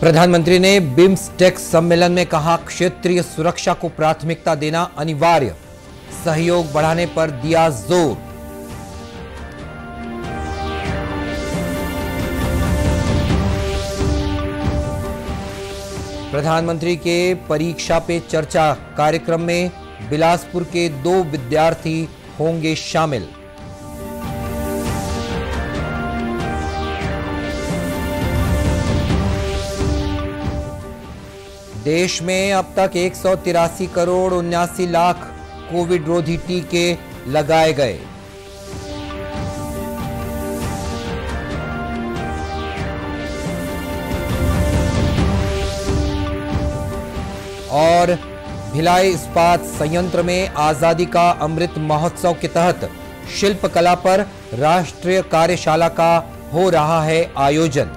प्रधानमंत्री ने बिम्सटेक सम्मेलन में कहा क्षेत्रीय सुरक्षा को प्राथमिकता देना अनिवार्य सहयोग बढ़ाने पर दिया जोर प्रधानमंत्री के परीक्षा पे चर्चा कार्यक्रम में बिलासपुर के दो विद्यार्थी होंगे शामिल देश में अब तक एक करोड़ उन्यासी लाख कोविड रोधी टीके लगाए गए और भिलाई इस्पात संयंत्र में आजादी का अमृत महोत्सव के तहत शिल्प कला पर राष्ट्रीय कार्यशाला का हो रहा है आयोजन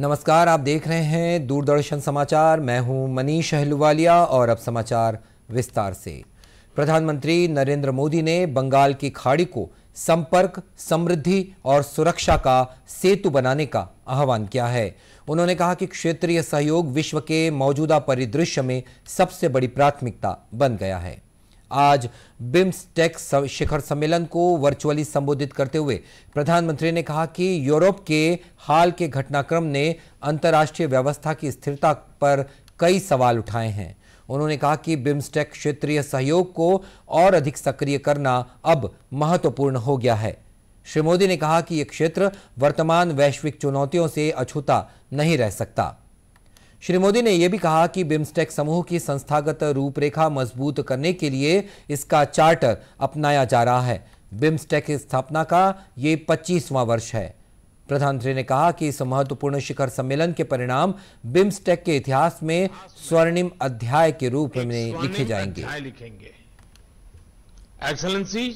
नमस्कार आप देख रहे हैं दूरदर्शन समाचार मैं हूं मनीष अहलुवालिया और अब समाचार विस्तार से प्रधानमंत्री नरेंद्र मोदी ने बंगाल की खाड़ी को संपर्क समृद्धि और सुरक्षा का सेतु बनाने का आह्वान किया है उन्होंने कहा कि क्षेत्रीय सहयोग विश्व के मौजूदा परिदृश्य में सबसे बड़ी प्राथमिकता बन गया है आज बिम्सटेक शिखर सम्मेलन को वर्चुअली संबोधित करते हुए प्रधानमंत्री ने कहा कि यूरोप के हाल के घटनाक्रम ने अंतर्राष्ट्रीय व्यवस्था की स्थिरता पर कई सवाल उठाए हैं उन्होंने कहा कि बिम्सटेक क्षेत्रीय सहयोग को और अधिक सक्रिय करना अब महत्वपूर्ण हो गया है श्री मोदी ने कहा कि यह क्षेत्र वर्तमान वैश्विक चुनौतियों से अछूता नहीं रह सकता श्री मोदी ने यह भी कहा कि बिम्स्टेक समूह की संस्थागत रूपरेखा मजबूत करने के लिए इसका चार्टर अपनाया जा रहा है बिम्स्टेक स्थापना का ये पच्चीसवां वर्ष है प्रधानमंत्री ने कहा कि इस महत्वपूर्ण शिखर सम्मेलन के परिणाम बिम्स्टेक के इतिहास में स्वर्णिम अध्याय के रूप में लिखे जाएंगे एक्सलेंसी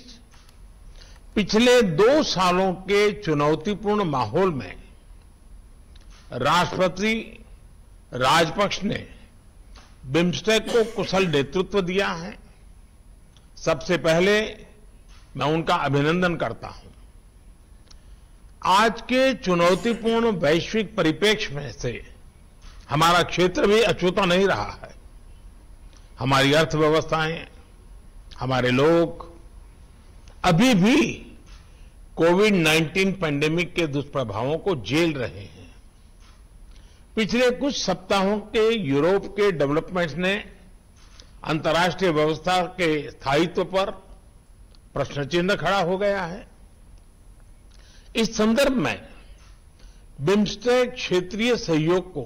पिछले दो सालों के चुनौतीपूर्ण माहौल में राष्ट्रपति राजपक्ष ने बिम्स्टेक को कुशल नेतृत्व दिया है सबसे पहले मैं उनका अभिनंदन करता हूं आज के चुनौतीपूर्ण वैश्विक परिप्रेक्ष्य में से हमारा क्षेत्र भी अछूता नहीं रहा है हमारी अर्थव्यवस्थाएं हमारे लोग अभी भी कोविड 19 पैंडेमिक के दुष्प्रभावों को झेल रहे हैं पिछले कुछ सप्ताहों के यूरोप के डेवलपमेंट्स ने अंतर्राष्ट्रीय व्यवस्था के स्थायित्व पर प्रश्न चिन्ह खड़ा हो गया है इस संदर्भ में बिम्स्टेक क्षेत्रीय सहयोग को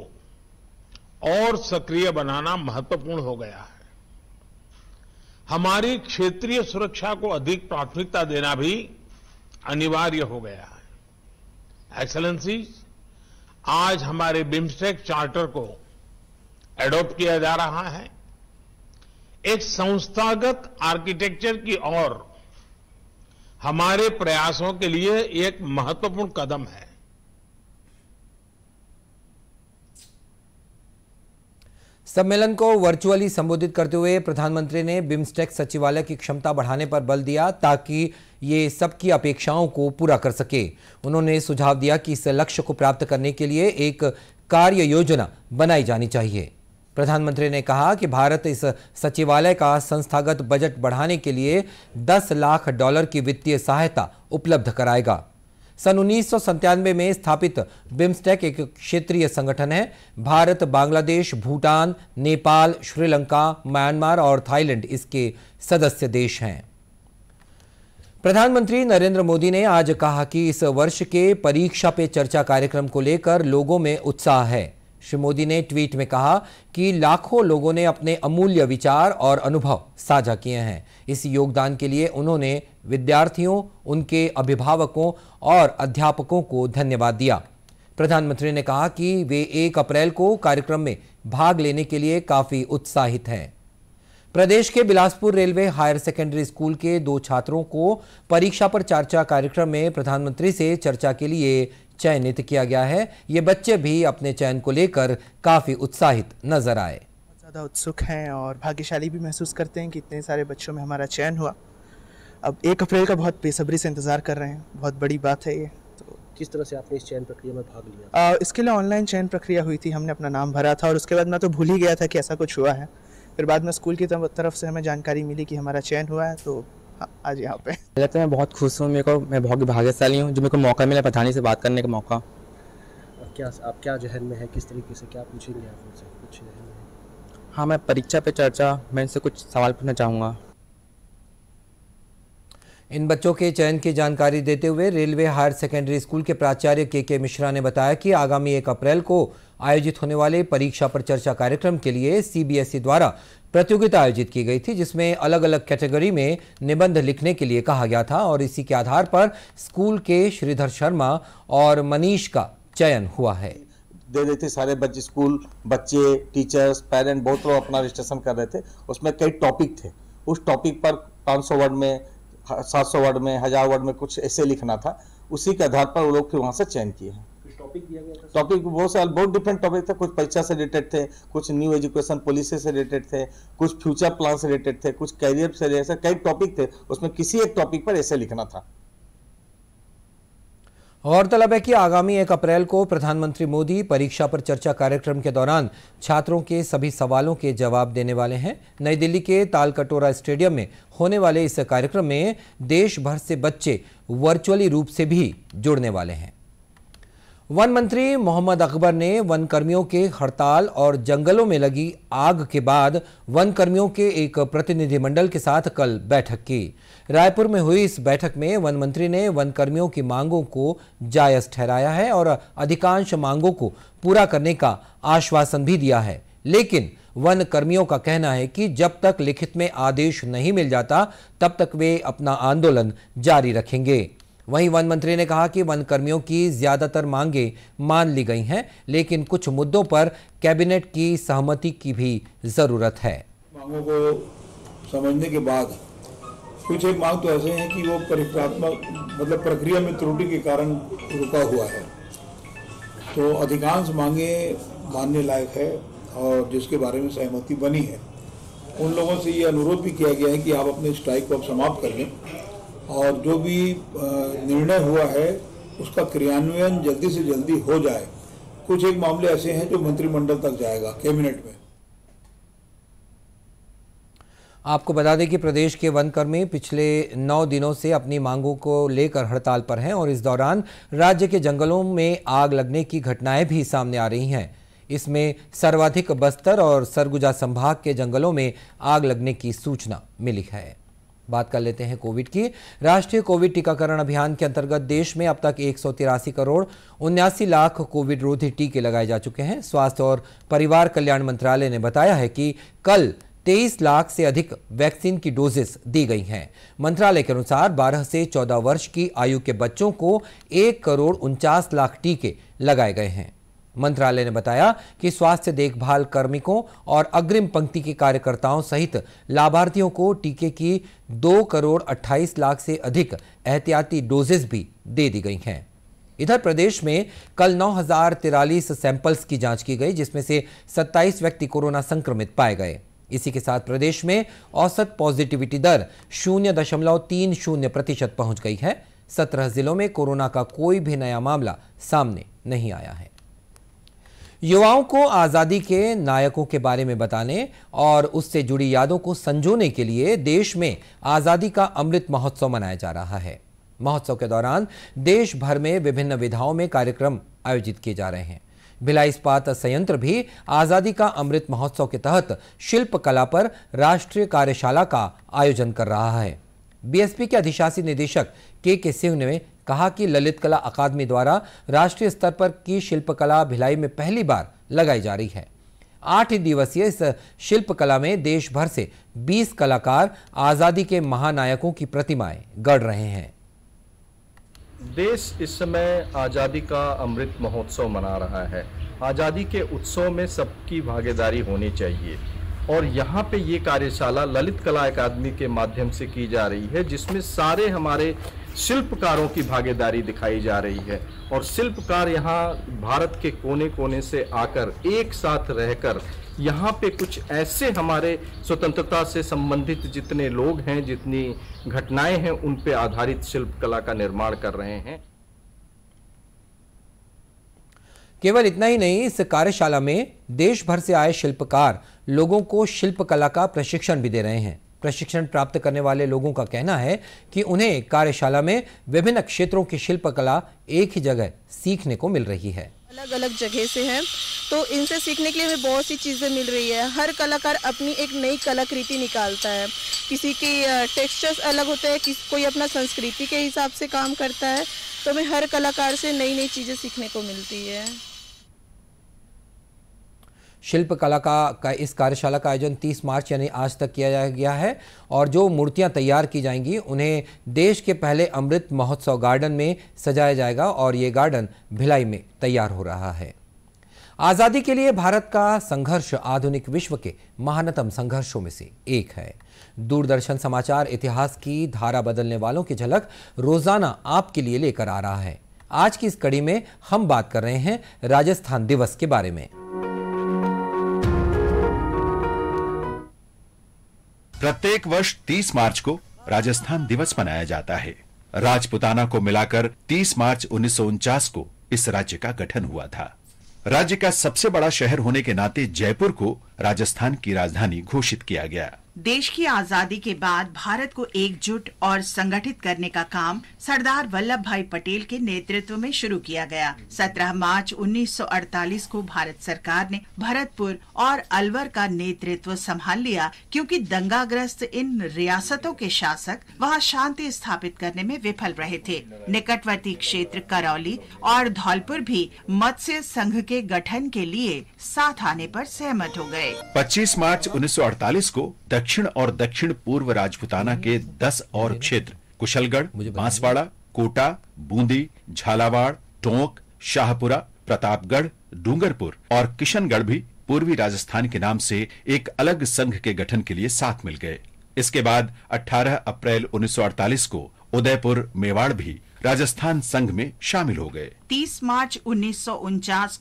और सक्रिय बनाना महत्वपूर्ण हो गया है हमारी क्षेत्रीय सुरक्षा को अधिक प्राथमिकता देना भी अनिवार्य हो गया है एक्सलेंसीज़ आज हमारे बिम्स्टेक चार्टर को एडॉप्ट किया जा रहा है एक संस्थागत आर्किटेक्चर की ओर हमारे प्रयासों के लिए एक महत्वपूर्ण कदम है सम्मेलन को वर्चुअली संबोधित करते हुए प्रधानमंत्री ने बिम्स्टेक सचिवालय की क्षमता बढ़ाने पर बल दिया ताकि ये सबकी अपेक्षाओं को पूरा कर सके उन्होंने सुझाव दिया कि इस लक्ष्य को प्राप्त करने के लिए एक कार्य योजना बनाई जानी चाहिए प्रधानमंत्री ने कहा कि भारत इस सचिवालय का संस्थागत बजट बढ़ाने के लिए 10 लाख डॉलर की वित्तीय सहायता उपलब्ध कराएगा सन उन्नीस में स्थापित बिम्स्टेक एक क्षेत्रीय संगठन है भारत बांग्लादेश भूटान नेपाल श्रीलंका म्यांमार और थाईलैंड इसके सदस्य देश हैं प्रधानमंत्री नरेंद्र मोदी ने आज कहा कि इस वर्ष के परीक्षा पे चर्चा कार्यक्रम को लेकर लोगों में उत्साह है श्री मोदी ने ट्वीट में कहा कि लाखों लोगों ने अपने अमूल्य विचार और अनुभव साझा किए हैं इस योगदान के लिए उन्होंने विद्यार्थियों उनके अभिभावकों और अध्यापकों को धन्यवाद दिया प्रधानमंत्री ने कहा कि वे एक अप्रैल को कार्यक्रम में भाग लेने के लिए काफी उत्साहित हैं प्रदेश के Bilaspur railway higher secondary school के दो छात्रों को परीक्षा पर चर्चा कार्यक्रम में प्रधानमंत्री से चर्चा के लिए चयनित किया गया है ये बच्चे भी अपने चयन को लेकर काफ़ी उत्साहित नजर आए ज़्यादा उत्सुक हैं और भाग्यशाली भी महसूस करते हैं कि इतने सारे बच्चों में हमारा चयन हुआ अब एक अप्रैल का बहुत बेसब्री से इंतज़ार कर रहे हैं बहुत बड़ी बात है ये तो किस तरह से आपने इस चयन प्रक्रिया में भाग लिया आ, इसके लिए ऑनलाइन चयन प्रक्रिया हुई थी हमने अपना नाम भरा था और उसके बाद मैं तो भूल ही गया था कि ऐसा कुछ हुआ है फिर बाद में स्कूल की तरफ से हमें जानकारी मिली कि हमारा चयन हुआ है तो हाँ, आज यहाँ पे लगता है मैं बहुत खुश हूँ मेरे को मैं बहुत भाग्यशाली हूँ जो मेरे को मौका मिला पठानी से बात करने का मौका क्या आप क्या जहन में है किस तरीके से क्या पूछेंगे आप मुझसे कुछ हाँ मैं परीक्षा पे चर्चा मैं इनसे कुछ सवाल पूछना चाहूँगा इन बच्चों के चयन की जानकारी देते हुए रेलवे हायर सेकेंडरी स्कूल के प्राचार्य के के मिश्रा ने बताया कि आगामी एक अप्रैल को आयोजित होने वाले परीक्षा पर चर्चा कार्यक्रम के लिए सीबीएसई द्वारा प्रतियोगिता आयोजित की गई थी जिसमें अलग अलग कैटेगरी में निबंध लिखने के लिए कहा गया था और इसी के आधार पर स्कूल के श्रीधर शर्मा और मनीष का चयन हुआ है दे रहे थे सारे बच्चे स्कूल बच्चे टीचर्स पेरेंट बहुत लोग अपना रजिस्ट्रेशन कर रहे थे उसमें कई टॉपिक थे उस टॉपिक पर सौ वर्ड में सात सौ वर्ड में हजार वर्ड में कुछ ऐसे लिखना था उसी के आधार पर वो लोग फिर वहाँ से चयन किए हैं टॉपिक बहुत सारे बहुत डिफरेंट टॉपिक थे कुछ परीक्षा से रिलेटेड थे कुछ न्यू एजुकेशन पॉलिसी से रिलेटेड थे कुछ फ्यूचर प्लान से रिलेटेड थे कुछ कैरियर से रिलेटेड कई टॉपिक थे उसमें किसी एक टॉपिक पर ऐसे लिखना था गौरतलब है कि आगामी एक अप्रैल को प्रधानमंत्री मोदी परीक्षा पर चर्चा कार्यक्रम के दौरान छात्रों के सभी सवालों के जवाब देने वाले हैं नई दिल्ली के तालकटोरा स्टेडियम में होने वाले इस कार्यक्रम में देश भर से बच्चे वर्चुअली रूप से भी जुड़ने वाले हैं वन मंत्री मोहम्मद अकबर ने वन कर्मियों के हड़ताल और जंगलों में लगी आग के बाद वन कर्मियों के एक प्रतिनिधिमंडल के साथ कल बैठक की रायपुर में हुई इस बैठक में वन मंत्री ने वन कर्मियों की मांगों को जायज ठहराया है और अधिकांश मांगों को पूरा करने का आश्वासन भी दिया है लेकिन वन कर्मियों का कहना है कि जब तक लिखित में आदेश नहीं मिल जाता तब तक वे अपना आंदोलन जारी रखेंगे वहीं वन मंत्री ने कहा कि वन कर्मियों की ज्यादातर मांगे मान ली गई हैं लेकिन कुछ मुद्दों पर कैबिनेट की सहमति की भी जरूरत है मांगों को समझने के बाद कुछ एक मांग तो ऐसे हैं कि वो परीक्षात्मक मतलब प्रक्रिया में त्रुटि के कारण रुका हुआ है तो अधिकांश मांगे मानने लायक है और जिसके बारे में सहमति बनी है उन लोगों से ये अनुरोध भी किया गया है कि आप अपने स्ट्राइक को अब समाप्त कर लें और जो भी निर्णय हुआ है उसका क्रियान्वयन जल्दी से जल्दी हो जाए कुछ एक मामले ऐसे हैं जो मंत्रिमंडल तक जाएगा कैबिनेट में आपको बता दें कि प्रदेश के वन कर्मी पिछले नौ दिनों से अपनी मांगों को लेकर हड़ताल पर हैं और इस दौरान राज्य के जंगलों में आग लगने की घटनाएं भी सामने आ रही हैं इसमें सर्वाधिक बस्तर और सरगुजा संभाग के जंगलों में आग लगने की सूचना मिली है बात कर लेते हैं कोविड की राष्ट्रीय कोविड टीकाकरण अभियान के अंतर्गत देश में अब तक एक करोड़ उन्यासी लाख कोविड रोधी टीके लगाए जा चुके हैं स्वास्थ्य और परिवार कल्याण मंत्रालय ने बताया है कि कल 23 लाख से अधिक वैक्सीन की डोजेस दी गई हैं मंत्रालय के अनुसार 12 से 14 वर्ष की आयु के बच्चों को एक करोड़ उनचास लाख टीके लगाए गए हैं मंत्रालय ने बताया कि स्वास्थ्य देखभाल कर्मिकों और अग्रिम पंक्ति के कार्यकर्ताओं सहित लाभार्थियों को टीके की दो करोड़ अट्ठाईस लाख से अधिक एहतियाती डोजेस भी दे दी गई हैं इधर प्रदेश में कल नौ सैंपल्स की जांच की गई जिसमें से 27 व्यक्ति कोरोना संक्रमित पाए गए इसी के साथ प्रदेश में औसत पॉजिटिविटी दर शून्य दशमलव तीन शून्य प्रतिशत पहुंच गई है सत्रह जिलों में कोरोना का कोई भी नया मामला सामने नहीं आया है युवाओं को आज़ादी के नायकों के बारे में बताने और उससे जुड़ी यादों को संजोने के लिए देश में आज़ादी का अमृत महोत्सव मनाया जा रहा है महोत्सव के दौरान देश भर में विभिन्न विधाओं में कार्यक्रम आयोजित किए जा रहे हैं भिलाई इस्पात संयंत्र भी आज़ादी का अमृत महोत्सव के तहत शिल्प कला पर राष्ट्रीय कार्यशाला का आयोजन कर रहा है बीएसपी के अधिशासी निदेशक के के सिंह ने कहा कि ललित कला अकादमी द्वारा राष्ट्रीय स्तर पर की शिल्पकला भिलाई में पहली बार लगाई जा रही है आठ दिवसीय इस शिल्पकला में देश भर से 20 कलाकार आजादी के महानायकों की प्रतिमाएं गढ़ रहे हैं देश इस समय आज़ादी का अमृत महोत्सव मना रहा है आज़ादी के उत्सव में सबकी भागीदारी होनी चाहिए और यहाँ पे ये कार्यशाला ललित कला अकादमी के माध्यम से की जा रही है जिसमें सारे हमारे शिल्पकारों की भागीदारी दिखाई जा रही है और शिल्पकार यहाँ भारत के कोने कोने से आकर एक साथ रहकर यहाँ पे कुछ ऐसे हमारे स्वतंत्रता से संबंधित जितने लोग हैं जितनी घटनाएं हैं उन पे आधारित शिल्पकला का निर्माण कर रहे हैं केवल इतना ही नहीं इस कार्यशाला में देश भर से आए शिल्पकार लोगों को शिल्पकला का प्रशिक्षण भी दे रहे हैं प्रशिक्षण प्राप्त करने वाले लोगों का कहना है कि उन्हें कार्यशाला में विभिन्न क्षेत्रों की शिल्पकला एक ही जगह सीखने को मिल रही है अलग अलग जगह से हैं तो इनसे सीखने के लिए हमें बहुत सी चीज़ें मिल रही है हर कलाकार अपनी एक नई कलाकृति निकालता है किसी के टेक्सचर्स अलग होते हैं किस कोई अपना संस्कृति के हिसाब से काम करता है तो हमें हर कलाकार से नई नई चीज़ें सीखने को मिलती है शिल्प कला का, का इस कार्यशाला का आयोजन 30 मार्च यानी आज तक किया गया है और जो मूर्तियां तैयार की जाएंगी उन्हें देश के पहले अमृत महोत्सव गार्डन में सजाया जाएगा और ये गार्डन भिलाई में तैयार हो रहा है आज़ादी के लिए भारत का संघर्ष आधुनिक विश्व के महानतम संघर्षों में से एक है दूरदर्शन समाचार इतिहास की धारा बदलने वालों की झलक रोजाना आपके लिए लेकर आ रहा है आज की इस कड़ी में हम बात कर रहे हैं राजस्थान दिवस के बारे में प्रत्येक वर्ष 30 मार्च को राजस्थान दिवस मनाया जाता है राजपुताना को मिलाकर 30 मार्च उन्नीस को इस राज्य का गठन हुआ था राज्य का सबसे बड़ा शहर होने के नाते जयपुर को राजस्थान की राजधानी घोषित किया गया देश की आजादी के बाद भारत को एकजुट और संगठित करने का काम सरदार वल्लभ भाई पटेल के नेतृत्व में शुरू किया गया 17 मार्च 1948 को भारत सरकार ने भरतपुर और अलवर का नेतृत्व संभाल लिया क्योंकि दंगाग्रस्त इन रियासतों के शासक वहां शांति स्थापित करने में विफल रहे थे निकटवर्ती क्षेत्र करौली और धौलपुर भी मत्स्य संघ के गठन के लिए साथ आने पर सहमत हो गए 25 मार्च 1948 को दक्षिण और दक्षिण पूर्व राजपुताना के दस और क्षेत्र कुशलगढ़ बांसवाड़ा कोटा बूंदी झालावाड़ टोंक शाहपुरा प्रतापगढ़ डूंगरपुर और किशनगढ़ भी पूर्वी राजस्थान के नाम से एक अलग संघ के गठन के लिए साथ मिल गए इसके बाद 18 अप्रैल 1948 को उदयपुर मेवाड़ भी राजस्थान संघ में शामिल हो गए 30 मार्च उन्नीस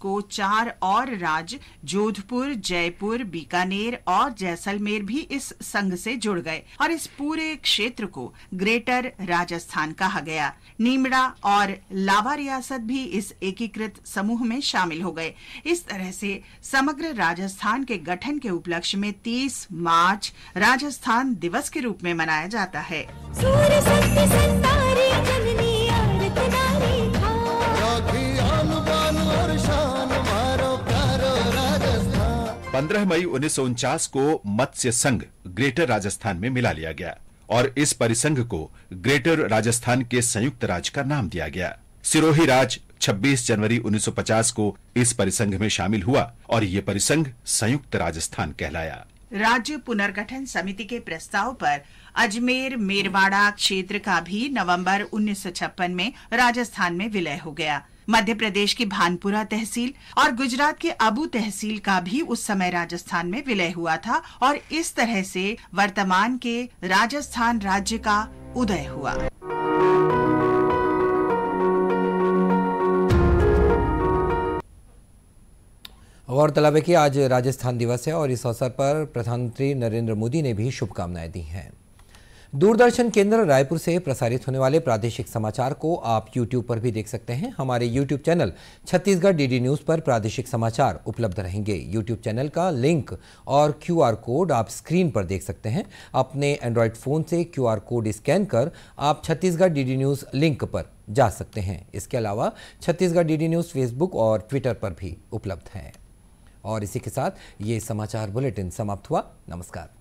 को चार और राज्य जोधपुर जयपुर बीकानेर और जैसलमेर भी इस संघ से जुड़ गए और इस पूरे क्षेत्र को ग्रेटर राजस्थान कहा गया नीमड़ा और लावा रियासत भी इस एकीकृत समूह में शामिल हो गए इस तरह से समग्र राजस्थान के गठन के उपलक्ष्य में 30 मार्च राजस्थान दिवस के रूप में मनाया जाता है सूर 15 मई उन्नीस को मत्स्य संघ ग्रेटर राजस्थान में मिला लिया गया और इस परिसंघ को ग्रेटर राजस्थान के संयुक्त राज्य का नाम दिया गया सिरोही राज 26 जनवरी 1950 को इस परिसंघ में शामिल हुआ और ये परिसंघ संयुक्त राजस्थान कहलाया राज्य पुनर्गठन समिति के प्रस्ताव पर अजमेर मेरवाड़ा क्षेत्र का भी नवंबर उन्नीस में राजस्थान में विलय हो गया मध्य प्रदेश की भानपुरा तहसील और गुजरात के अबू तहसील का भी उस समय राजस्थान में विलय हुआ था और इस तरह से वर्तमान के राजस्थान राज्य का उदय हुआ गौरतलब है कि आज राजस्थान दिवस है और इस अवसर पर प्रधानमंत्री नरेंद्र मोदी ने भी शुभकामनाएं दी हैं दूरदर्शन केंद्र रायपुर से प्रसारित होने वाले प्रादेशिक समाचार को आप YouTube पर भी देख सकते हैं हमारे YouTube channel Chhattisgarh D news पर प्रादेशिक समाचार उपलब्ध रहेंगे YouTube चैनल का लिंक और आर कोड आप स्क्रीन पर देख सकते हैं अपने एंड्रॉयड फोन से आर कोड स्कैन कर आप छत्तीसगढ़ डी न्यूज लिंक पर जा सकते हैं इसके अलावा छत्तीसगढ़ डी न्यूज फेसबुक और ट्विटर पर भी उपलब्ध है और इसी के साथ ये समाचार बुलेटिन समाप्त हुआ नमस्कार